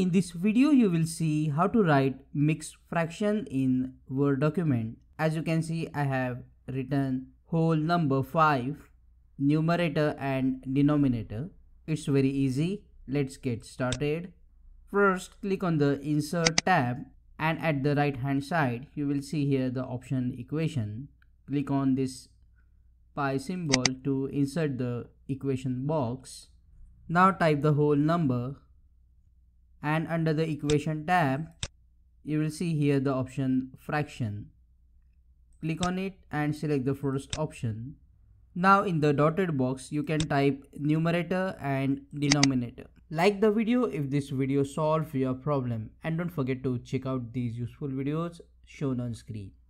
In this video you will see how to write mixed fraction in Word document. As you can see I have written whole number 5 numerator and denominator. It's very easy. Let's get started. First click on the insert tab and at the right hand side you will see here the option equation. Click on this pi symbol to insert the equation box. Now type the whole number and under the equation tab you will see here the option fraction click on it and select the first option now in the dotted box you can type numerator and denominator like the video if this video solves your problem and don't forget to check out these useful videos shown on screen